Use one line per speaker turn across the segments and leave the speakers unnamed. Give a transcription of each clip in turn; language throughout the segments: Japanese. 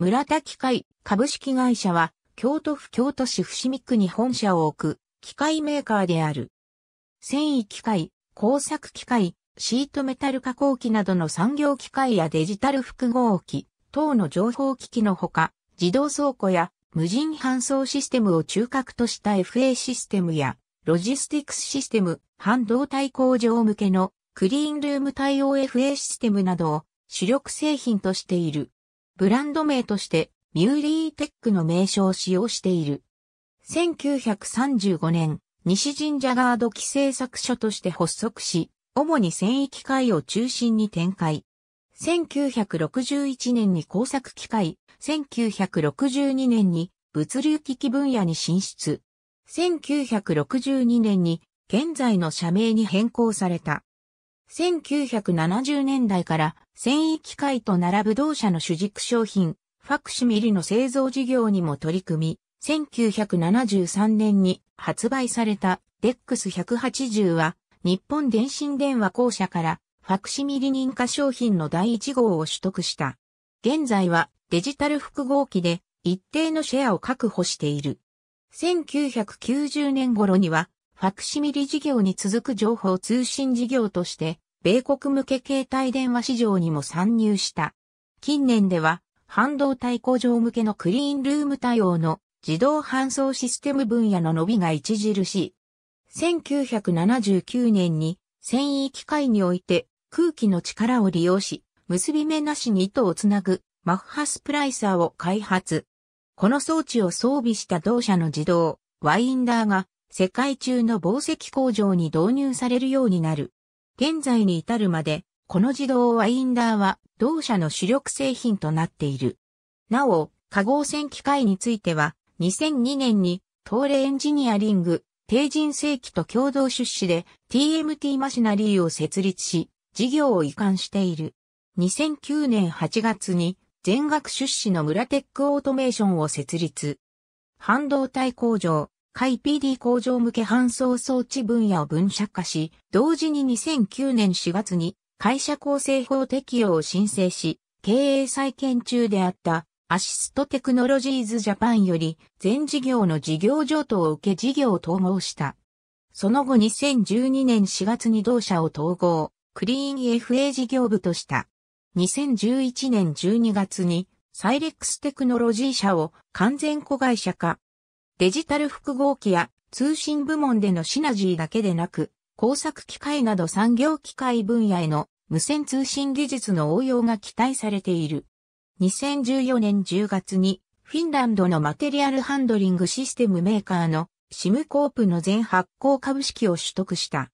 村田機械株式会社は、京都府京都市伏見区に本社を置く、機械メーカーである。繊維機械、工作機械、シートメタル加工機などの産業機械やデジタル複合機、等の情報機器のほか、自動倉庫や無人搬送システムを中核とした FA システムや、ロジスティクスシステム、半導体工場向けのクリーンルーム対応 FA システムなどを主力製品としている。ブランド名としてミューリーテックの名称を使用している。1935年、西神社ガード規制作所として発足し、主に繊維機械を中心に展開。1961年に工作機械、1962年に物流機器分野に進出。1962年に現在の社名に変更された。1970年代から繊維機械と並ぶ同社の主軸商品、ファクシミリの製造事業にも取り組み、1973年に発売された DEX180 は日本電信電話公社からファクシミリ認可商品の第1号を取得した。現在はデジタル複合機で一定のシェアを確保している。1990年頃にはファクシミリ事業に続く情報通信事業として、米国向け携帯電話市場にも参入した。近年では、半導体工場向けのクリーンルーム対応の自動搬送システム分野の伸びが著しい。1979年に繊維機械において空気の力を利用し、結び目なしに糸をつなぐマッハスプライサーを開発。この装置を装備した同社の自動ワインダーが世界中の宝石工場に導入されるようになる。現在に至るまで、この自動ワインダーは同社の主力製品となっている。なお、化合船機械については、2002年に東レエンジニアリング、定人世紀と共同出資で TMT マシナリーを設立し、事業を移管している。2009年8月に全額出資の村テックオートメーションを設立。半導体工場、海 PD 工場向け搬送装置分野を分社化し、同時に2009年4月に会社構成法適用を申請し、経営再建中であったアシストテクノロジーズジャパンより全事業の事業譲渡を受け事業を統合した。その後2012年4月に同社を統合、クリーン FA 事業部とした。2011年12月にサイレックステクノロジー社を完全子会社化、デジタル複合機や通信部門でのシナジーだけでなく、工作機械など産業機械分野への無線通信技術の応用が期待されている。2014年10月にフィンランドのマテリアルハンドリングシステムメーカーのシムコープの全発行株式を取得した。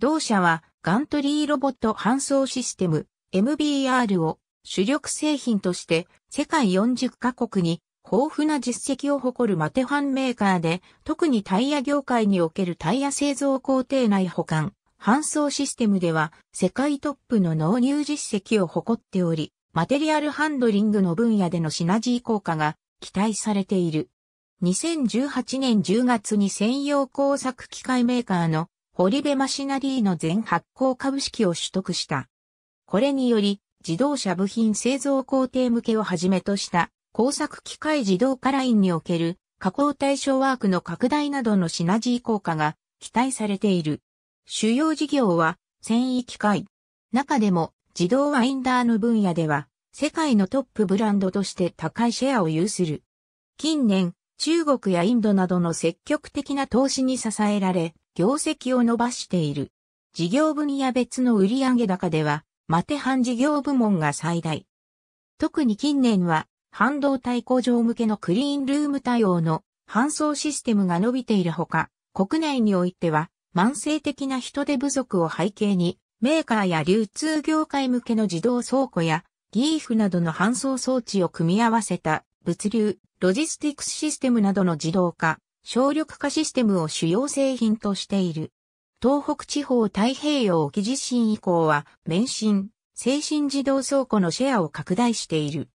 同社はガントリーロボット搬送システム MBR を主力製品として世界40カ国に豊富な実績を誇るマテファンメーカーで、特にタイヤ業界におけるタイヤ製造工程内保管、搬送システムでは世界トップの納入実績を誇っており、マテリアルハンドリングの分野でのシナジー効果が期待されている。2018年10月に専用工作機械メーカーのホリベマシナリーの全発行株式を取得した。これにより、自動車部品製造工程向けをはじめとした工作機械自動化ラインにおける加工対象ワークの拡大などのシナジー効果が期待されている。主要事業は繊維機械。中でも自動ワインダーの分野では世界のトップブランドとして高いシェアを有する。近年、中国やインドなどの積極的な投資に支えられ、業績を伸ばしている。事業分野別の売上高では、マテハン事業部門が最大。特に近年は、半導体工場向けのクリーンルーム対応の搬送システムが伸びているほか、国内においては慢性的な人手不足を背景に、メーカーや流通業界向けの自動倉庫やギーフなどの搬送装置を組み合わせた物流、ロジスティクスシステムなどの自動化、省力化システムを主要製品としている。東北地方太平洋沖地震以降は、免震、精神自動倉庫のシェアを拡大している。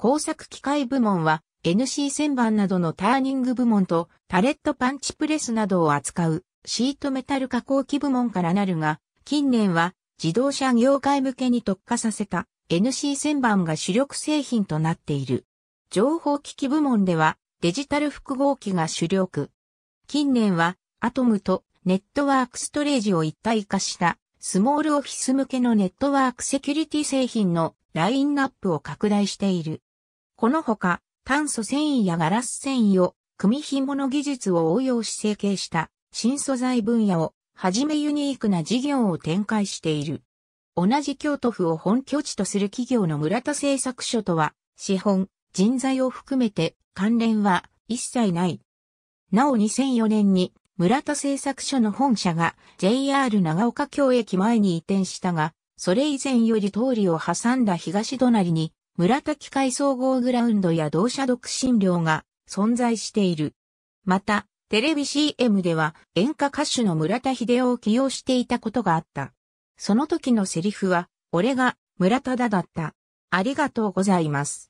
工作機械部門は NC 旋盤などのターニング部門とパレットパンチプレスなどを扱うシートメタル加工機部門からなるが、近年は自動車業界向けに特化させた NC 旋盤が主力製品となっている。情報機器部門ではデジタル複合機が主力。近年はアトムとネットワークストレージを一体化したスモールオフィス向けのネットワークセキュリティ製品のラインナップを拡大している。このほか、炭素繊維やガラス繊維を、組紐の技術を応用し成形した新素材分野を、はじめユニークな事業を展開している。同じ京都府を本拠地とする企業の村田製作所とは、資本、人材を含めて関連は一切ない。なお2004年に村田製作所の本社が JR 長岡京駅前に移転したが、それ以前より通りを挟んだ東隣に村滝海総合グラウンドや同社独身寮が存在している。また、テレビ CM では演歌歌手の村田秀夫を起用していたことがあった。その時のセリフは、俺が村田だだった。ありがとうございます。